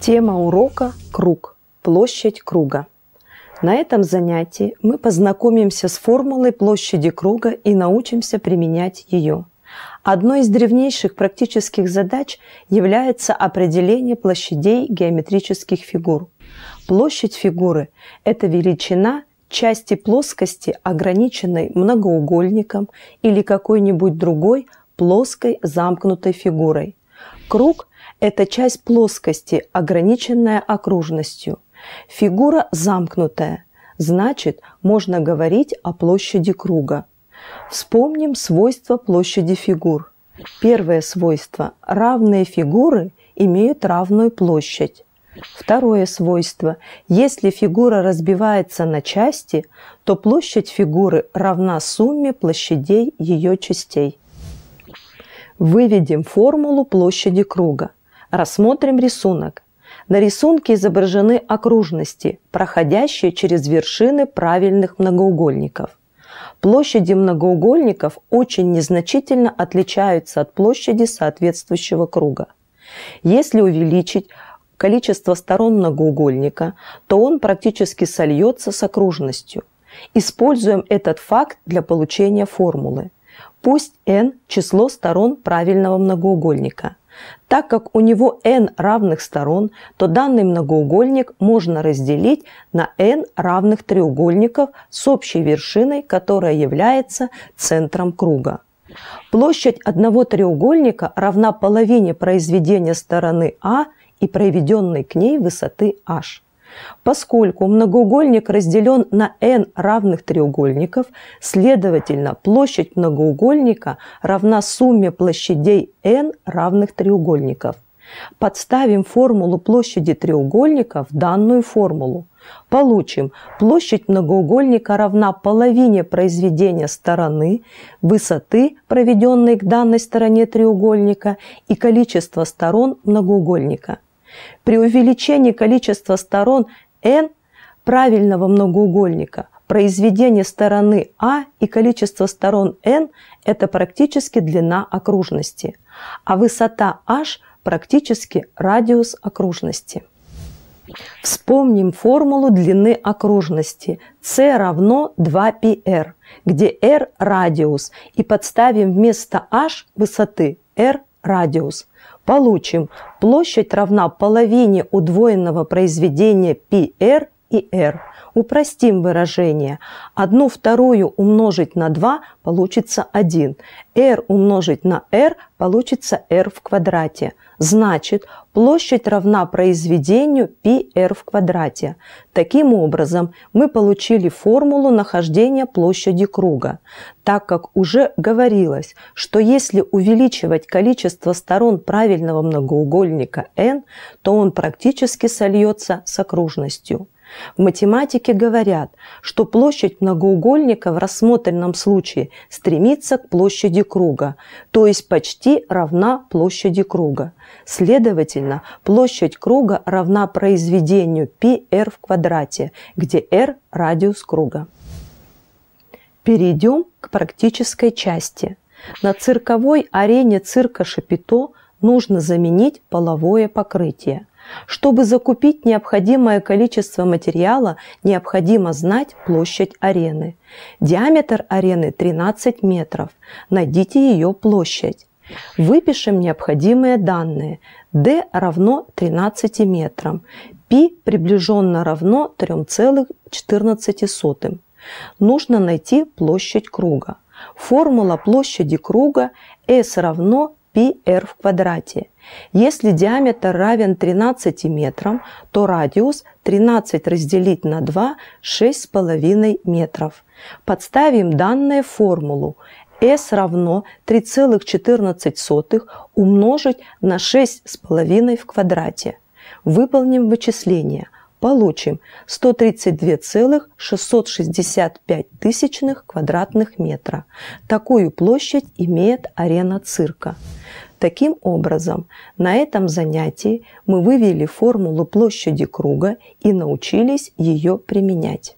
Тема урока – круг, площадь круга. На этом занятии мы познакомимся с формулой площади круга и научимся применять ее. Одной из древнейших практических задач является определение площадей геометрических фигур. Площадь фигуры – это величина части плоскости, ограниченной многоугольником или какой-нибудь другой – плоской замкнутой фигурой. Круг – это часть плоскости, ограниченная окружностью. Фигура замкнутая, значит, можно говорить о площади круга. Вспомним свойства площади фигур. Первое свойство – равные фигуры имеют равную площадь. Второе свойство. Если фигура разбивается на части, то площадь фигуры равна сумме площадей ее частей. Выведем формулу площади круга. Рассмотрим рисунок. На рисунке изображены окружности, проходящие через вершины правильных многоугольников. Площади многоугольников очень незначительно отличаются от площади соответствующего круга. Если увеличить количество сторон многоугольника, то он практически сольется с окружностью. Используем этот факт для получения формулы. Пусть n – число сторон правильного многоугольника. Так как у него n равных сторон, то данный многоугольник можно разделить на n равных треугольников с общей вершиной, которая является центром круга. Площадь одного треугольника равна половине произведения стороны А и проведенной к ней высоты h. Поскольку многоугольник разделен на n равных треугольников, следовательно, площадь многоугольника равна сумме площадей n равных треугольников. Подставим формулу площади треугольника в данную формулу. Получим площадь многоугольника равна половине произведения стороны, высоты, проведенной к данной стороне треугольника, и количества сторон многоугольника. При увеличении количества сторон n правильного многоугольника произведение стороны А и количество сторон n – это практически длина окружности, а высота h – практически радиус окружности. Вспомним формулу длины окружности c равно 2πr, где r – радиус, и подставим вместо h высоты r – радиус получим площадь равна половине удвоенного произведения πr и r. Упростим выражение. Одну вторую умножить на 2 получится 1. r умножить на r получится r в квадрате. Значит, площадь равна произведению πr в квадрате. Таким образом, мы получили формулу нахождения площади круга, так как уже говорилось, что если увеличивать количество сторон правильного многоугольника n, то он практически сольется с окружностью. В математике говорят, что площадь многоугольника в рассмотренном случае стремится к площади круга, то есть почти равна площади круга. Следовательно, площадь круга равна произведению πr в квадрате, где r – радиус круга. Перейдем к практической части. На цирковой арене цирка Шапито нужно заменить половое покрытие – чтобы закупить необходимое количество материала, необходимо знать площадь арены. Диаметр арены 13 метров. Найдите ее площадь. Выпишем необходимые данные. D равно 13 метрам. Π приближенно равно 3,14. Нужно найти площадь круга. Формула площади круга S равно πr в квадрате. Если диаметр равен 13 метрам, то радиус 13 разделить на 2 – 6,5 метров. Подставим данные в формулу. S равно 3,14 умножить на 6,5 в квадрате. Выполним вычисление. Получим 132,665 тысячных квадратных метра. Такую площадь имеет арена цирка. Таким образом, на этом занятии мы вывели формулу площади круга и научились ее применять.